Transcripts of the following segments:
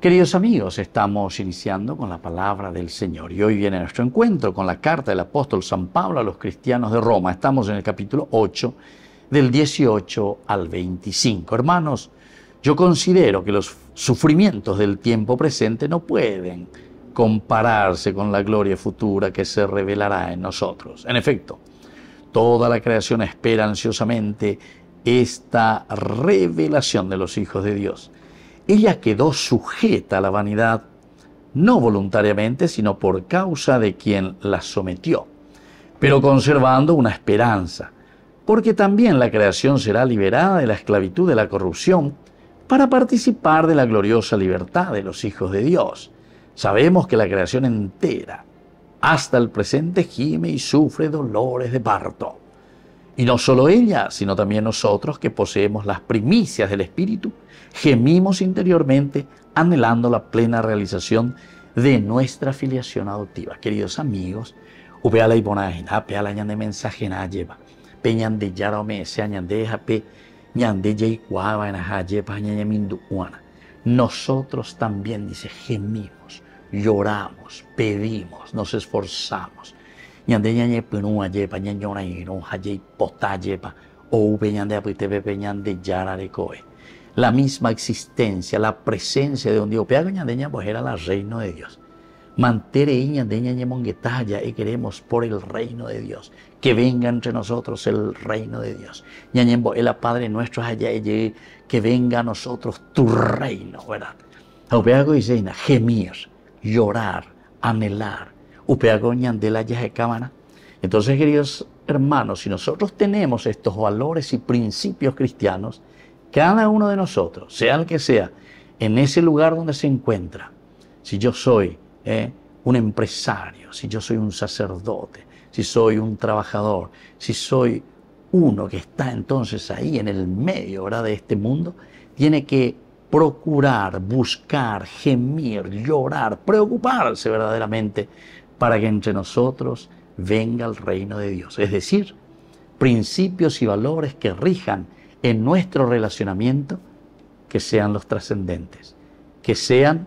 Queridos amigos, estamos iniciando con la palabra del Señor y hoy viene nuestro encuentro con la carta del apóstol San Pablo a los cristianos de Roma. Estamos en el capítulo 8, del 18 al 25. Hermanos, yo considero que los sufrimientos del tiempo presente no pueden compararse con la gloria futura que se revelará en nosotros. En efecto, toda la creación espera ansiosamente esta revelación de los hijos de Dios ella quedó sujeta a la vanidad, no voluntariamente, sino por causa de quien la sometió, pero conservando una esperanza, porque también la creación será liberada de la esclavitud de la corrupción para participar de la gloriosa libertad de los hijos de Dios. Sabemos que la creación entera, hasta el presente, gime y sufre dolores de parto. Y no solo ella, sino también nosotros que poseemos las primicias del Espíritu, gemimos interiormente anhelando la plena realización de nuestra filiación adoptiva. Queridos amigos, Nosotros también, dice, gemimos, lloramos, pedimos, nos esforzamos, ñande ñañe yepa ñañona pa, ñande de la misma existencia, la presencia de un Dios. Peago pues, era la reino de Dios. Mantere de ñemonguetaya y queremos por el reino de Dios. Que venga entre nosotros el reino de Dios. Ñañembo, el Padre nuestro allá y que venga a nosotros tu reino, ¿verdad? Peago dice, gemir, llorar, anhelar, de la Cámara. Entonces, queridos hermanos, si nosotros tenemos estos valores y principios cristianos, cada uno de nosotros, sea el que sea, en ese lugar donde se encuentra, si yo soy eh, un empresario, si yo soy un sacerdote, si soy un trabajador, si soy uno que está entonces ahí en el medio de este mundo, tiene que procurar, buscar, gemir, llorar, preocuparse verdaderamente para que entre nosotros venga el reino de Dios. Es decir, principios y valores que rijan en nuestro relacionamiento que sean los trascendentes, que sean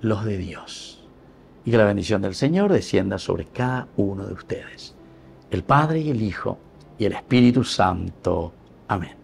los de Dios. Y que la bendición del Señor descienda sobre cada uno de ustedes, el Padre y el Hijo y el Espíritu Santo. Amén.